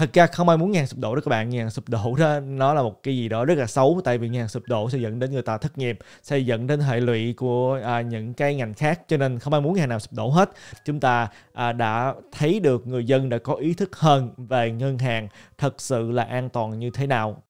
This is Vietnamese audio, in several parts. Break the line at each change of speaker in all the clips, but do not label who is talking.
thật ra không ai muốn ngân hàng sụp đổ đó các bạn ngân hàng sụp đổ đó nó là một cái gì đó rất là xấu tại vì ngân hàng sụp đổ sẽ dẫn đến người ta thất nghiệp sẽ dẫn đến hệ lụy của à, những cái ngành khác cho nên không ai muốn nhà hàng nào sụp đổ hết chúng ta à, đã thấy được người dân đã có ý thức hơn về ngân hàng thật sự là an toàn như thế nào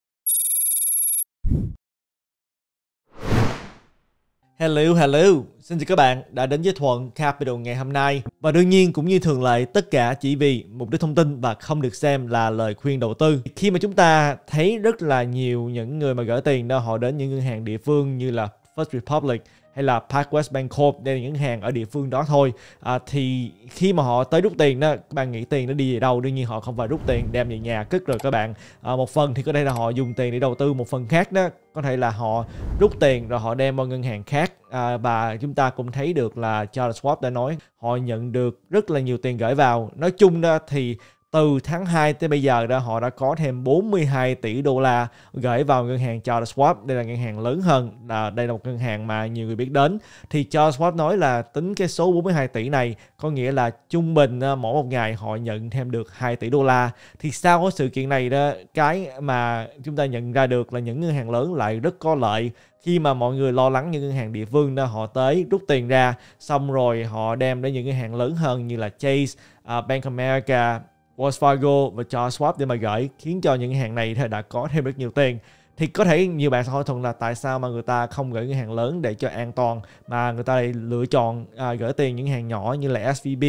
Hello, hello. Xin chào các bạn đã đến với Thuận Capital ngày hôm nay. Và đương nhiên cũng như thường lệ tất cả chỉ vì mục đích thông tin và không được xem là lời khuyên đầu tư. Khi mà chúng ta thấy rất là nhiều những người mà gửi tiền đó họ đến những ngân hàng địa phương như là First Republic hay là Park West Bancorp đây là những hàng ở địa phương đó thôi à, thì khi mà họ tới rút tiền đó các bạn nghĩ tiền nó đi về đâu đương nhiên họ không phải rút tiền đem về nhà cất rồi các bạn à, một phần thì có thể là họ dùng tiền để đầu tư một phần khác đó có thể là họ rút tiền rồi họ đem vào ngân hàng khác à, và chúng ta cũng thấy được là Charles Schwab đã nói họ nhận được rất là nhiều tiền gửi vào nói chung đó thì từ tháng 2 tới bây giờ đó họ đã có thêm 42 tỷ đô la gửi vào ngân hàng Charles Schwab. Đây là ngân hàng lớn hơn, à, đây là một ngân hàng mà nhiều người biết đến. Thì Charles Schwab nói là tính cái số 42 tỷ này có nghĩa là trung bình à, mỗi một ngày họ nhận thêm được 2 tỷ đô la. Thì sau cái sự kiện này đó, cái mà chúng ta nhận ra được là những ngân hàng lớn lại rất có lợi khi mà mọi người lo lắng những ngân hàng địa phương đó họ tới rút tiền ra xong rồi họ đem đến những ngân hàng lớn hơn như là Chase, uh, Bank America, Wells Fargo và cho swap để mà gửi khiến cho những hàng này đã có thêm rất nhiều tiền thì có thể nhiều bạn sẽ hỏi thuận là tại sao mà người ta không gửi ngân hàng lớn để cho an toàn mà người ta lại lựa chọn à, gửi tiền những hàng nhỏ như là SVB,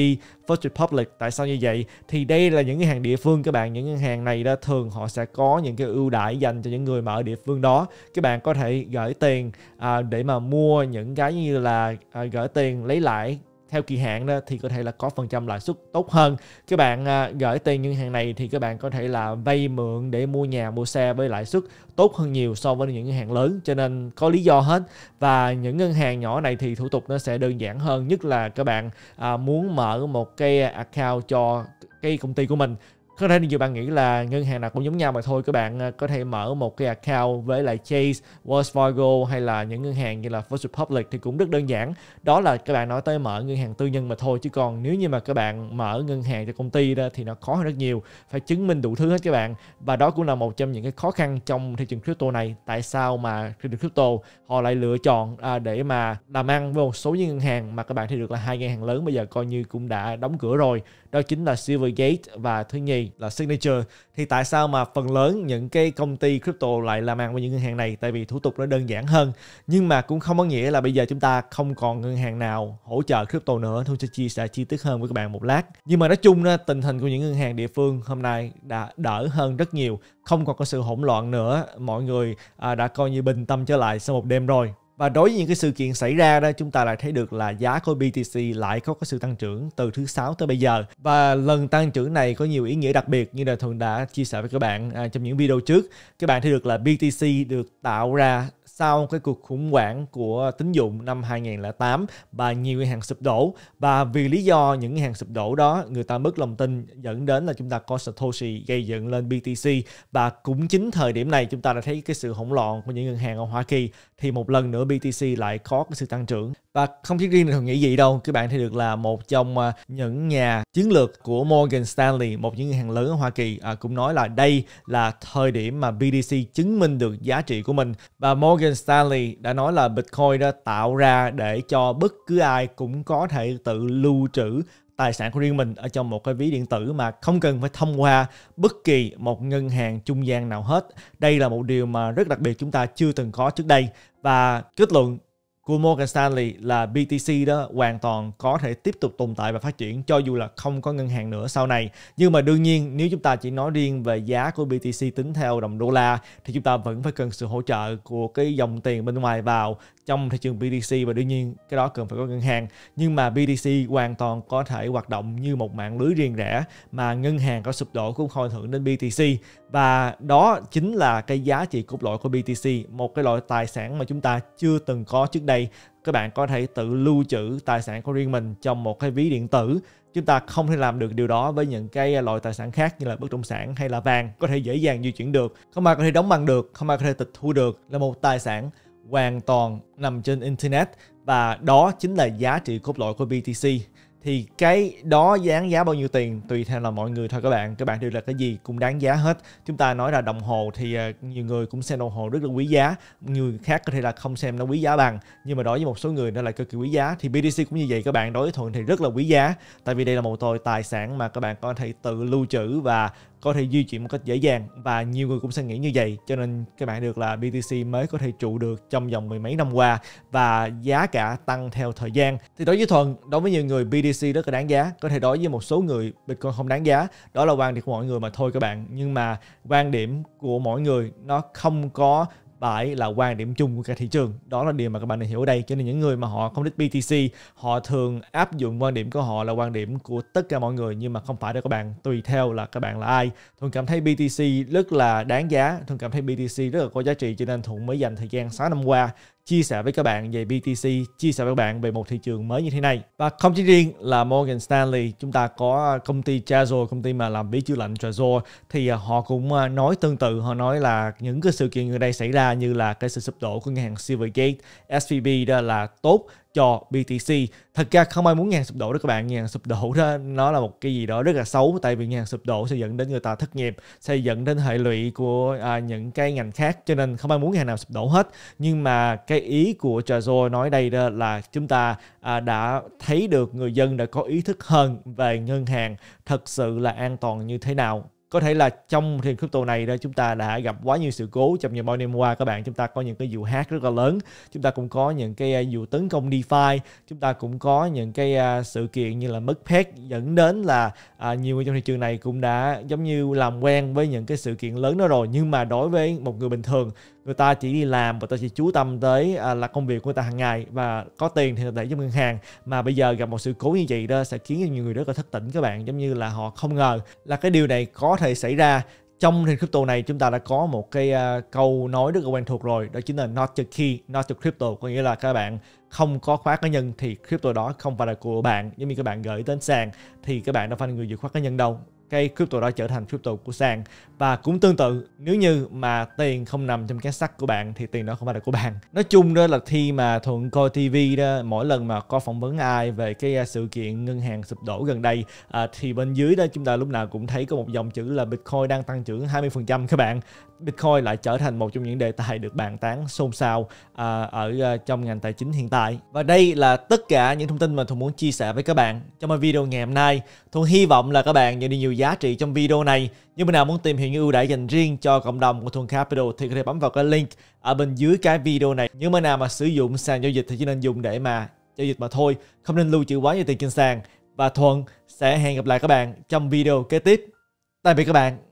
First Republic tại sao như vậy thì đây là những ngân hàng địa phương các bạn những ngân hàng này đó thường họ sẽ có những cái ưu đãi dành cho những người mà ở địa phương đó các bạn có thể gửi tiền à, để mà mua những cái như là à, gửi tiền lấy lãi theo kỳ hạn đó thì có thể là có phần trăm lãi suất tốt hơn các bạn à, gửi tiền ngân hàng này thì các bạn có thể là vay mượn để mua nhà mua xe với lãi suất tốt hơn nhiều so với những ngân hàng lớn cho nên có lý do hết và những ngân hàng nhỏ này thì thủ tục nó sẽ đơn giản hơn nhất là các bạn à, muốn mở một cái account cho cái công ty của mình có thể nhiều bạn nghĩ là ngân hàng nào cũng giống nhau mà thôi các bạn à, có thể mở một cái account với lại Chase, Wells Fargo hay là những ngân hàng như là First Republic thì cũng rất đơn giản đó là các bạn nói tới mở ngân hàng tư nhân mà thôi chứ còn nếu như mà các bạn mở ngân hàng cho công ty ra thì nó khó hơn rất nhiều phải chứng minh đủ thứ hết các bạn và đó cũng là một trong những cái khó khăn trong thị trường crypto này tại sao mà thị trường crypto họ lại lựa chọn à, để mà làm ăn với một số những ngân hàng mà các bạn thấy được là hai ngân hàng lớn bây giờ coi như cũng đã đóng cửa rồi đó chính là Silvergate và thứ nhì là Signature thì tại sao mà phần lớn những cái công ty crypto lại làm ăn với những ngân hàng này tại vì thủ tục nó đơn giản hơn nhưng mà cũng không có nghĩa là bây giờ chúng ta không còn ngân hàng nào hỗ trợ crypto nữa tôi sẽ chia sẻ chi tiết hơn với các bạn một lát nhưng mà nói chung đó, tình hình của những ngân hàng địa phương hôm nay đã đỡ hơn rất nhiều không còn có sự hỗn loạn nữa mọi người à, đã coi như bình tâm trở lại sau một đêm rồi và đối với những cái sự kiện xảy ra đó, chúng ta lại thấy được là giá của BTC lại có cái sự tăng trưởng từ thứ sáu tới bây giờ. Và lần tăng trưởng này có nhiều ý nghĩa đặc biệt như là thường đã chia sẻ với các bạn à, trong những video trước. Các bạn thấy được là BTC được tạo ra sau cái cuộc khủng hoảng của tín dụng năm 2008 và nhiều ngân hàng sụp đổ và vì lý do những ngân hàng sụp đổ đó người ta mất lòng tin dẫn đến là chúng ta có Satoshi gây dựng lên BTC và cũng chính thời điểm này chúng ta đã thấy cái sự hỗn loạn của những ngân hàng ở Hoa Kỳ thì một lần nữa BTC lại có cái sự tăng trưởng và không chỉ riêng thường nghĩ gì đâu các bạn thấy được là một trong à, những nhà chiến lược của Morgan Stanley một những ngân hàng lớn ở Hoa Kỳ à, cũng nói là đây là thời điểm mà BTC chứng minh được giá trị của mình và Morgan Stanley đã nói là Bitcoin đã tạo ra để cho bất cứ ai cũng có thể tự lưu trữ tài sản của riêng mình ở trong một cái ví điện tử mà không cần phải thông qua bất kỳ một ngân hàng trung gian nào hết. Đây là một điều mà rất đặc biệt chúng ta chưa từng có trước đây và kết luận của Morgan Stanley là BTC đó hoàn toàn có thể tiếp tục tồn tại và phát triển cho dù là không có ngân hàng nữa sau này. Nhưng mà đương nhiên nếu chúng ta chỉ nói riêng về giá của BTC tính theo đồng đô la thì chúng ta vẫn phải cần sự hỗ trợ của cái dòng tiền bên ngoài vào trong thị trường BTC và đương nhiên cái đó cần phải có ngân hàng nhưng mà BTC hoàn toàn có thể hoạt động như một mạng lưới riêng rẽ mà ngân hàng có sụp đổ cũng không ảnh hưởng đến BTC và đó chính là cái giá trị cốt lõi của BTC một cái loại tài sản mà chúng ta chưa từng có trước đây các bạn có thể tự lưu trữ tài sản của riêng mình trong một cái ví điện tử chúng ta không thể làm được điều đó với những cái loại tài sản khác như là bất động sản hay là vàng có thể dễ dàng di chuyển được không ai có thể đóng băng được không ai có thể tịch thu được là một tài sản hoàn toàn nằm trên Internet và đó chính là giá trị cốt lõi của BTC thì cái đó dán giá bao nhiêu tiền tùy theo là mọi người thôi các bạn các bạn đều là cái gì cũng đáng giá hết chúng ta nói là đồng hồ thì ờ, nhiều người cũng xem đồng hồ rất là quý giá người khác có thể là không xem nó quý giá bằng nhưng mà đối với một số người nó là cực kỳ quý giá thì BTC cũng như vậy các bạn đối với thuận thì rất là quý giá tại vì đây là một tồi tài sản mà các bạn có thể tự lưu trữ và có thể di chuyển một cách dễ dàng và nhiều người cũng sẽ nghĩ như vậy cho nên các bạn được là BTC mới có thể trụ được trong vòng mười mấy năm qua và giá cả tăng theo thời gian thì đối với thuần đối với nhiều người BTC rất là đáng giá có thể đối với một số người Bitcoin không đáng giá đó là quan điểm của mọi người mà thôi các bạn nhưng mà quan điểm của mỗi người nó không có bài là quan điểm chung của cả thị trường đó là điều mà các bạn nên hiểu ở đây cho nên những người mà họ không thích BTC họ thường áp dụng quan điểm của họ là quan điểm của tất cả mọi người nhưng mà không phải đâu các bạn tùy theo là các bạn là ai thuận cảm thấy BTC rất là đáng giá thuận cảm thấy BTC rất là có giá trị cho nên thuận mới dành thời gian 6 năm qua chia sẻ với các bạn về BTC, chia sẻ với các bạn về một thị trường mới như thế này. Và không chỉ riêng là Morgan Stanley, chúng ta có à, công ty Trezor, công ty mà làm bí chữa lệnh Trezor thì à, họ cũng à, nói tương tự, họ nói là những cái sự kiện gần đây xảy ra như là cái sự sụp đổ của ngân hàng Silvergate, SVB đó là tốt cho BTC thật ra không ai muốn ngàn sụp đổ đó các bạn ngàn sụp đổ đó nó là một cái gì đó rất là xấu tại vì ngàn sụp đổ sẽ dẫn đến người ta thất nghiệp sẽ dẫn đến hệ lụy của à, những cái ngành khác cho nên không ai muốn ngàn nào sụp đổ hết nhưng mà cái ý của Trezor nói đây đó là chúng ta à, đã thấy được người dân đã có ý thức hơn về ngân hàng thật sự là an toàn như thế nào có thể là trong thị crypto này đó chúng ta đã gặp quá nhiều sự cố trong nhiều bao năm qua các bạn chúng ta có những cái vụ hack rất là lớn chúng ta cũng có những cái à, vụ tấn công DeFi chúng ta cũng có những cái à, sự kiện như là mất phép dẫn đến là à, nhiều người trong thị trường này cũng đã giống như làm quen với những cái sự kiện lớn đó rồi nhưng mà đối với một người bình thường người ta chỉ đi làm và ta chỉ chú tâm tới à, là công việc của người ta hàng ngày và có tiền thì để cho ngân hàng mà bây giờ gặp một sự cố như vậy đó sẽ khiến cho nhiều người rất là thất tỉnh các bạn giống như là họ không ngờ là cái điều này có thể xảy ra trong nền crypto này chúng ta đã có một cái uh, câu nói rất là quen thuộc rồi đó chính là not your key not your crypto có nghĩa là các bạn không có khóa cá nhân thì crypto đó không phải là của bạn giống như các bạn gửi đến sàn thì các bạn đâu phải là người giữ khóa cá nhân đâu cái crypto đó trở thành crypto của sàn và cũng tương tự nếu như mà tiền không nằm trong cái sắc của bạn thì tiền đó không phải là của bạn nói chung đó là khi mà thuận coi tv đó mỗi lần mà có phỏng vấn ai về cái à, sự kiện ngân hàng sụp đổ gần đây à, thì bên dưới đó chúng ta lúc nào cũng thấy có một dòng chữ là bitcoin đang tăng trưởng 20% các bạn bitcoin lại trở thành một trong những đề tài được bàn tán xôn xao à, ở à, trong ngành tài chính hiện tại và đây là tất cả những thông tin mà thuận muốn chia sẻ với các bạn trong video ngày hôm nay thuận hy vọng là các bạn nhận được nhiều giá trị trong video này. Như mình nào muốn tìm hiểu những ưu đãi dành riêng cho cộng đồng của Thuần Capital thì có thể bấm vào cái link ở bên dưới cái video này. Những mà nào mà sử dụng sàn giao dịch thì chỉ nên dùng để mà giao dịch mà thôi, không nên lưu trữ quá nhiều tiền trên sàn. Và Thuận sẽ hẹn gặp lại các bạn trong video kế tiếp. Tạm biệt các bạn.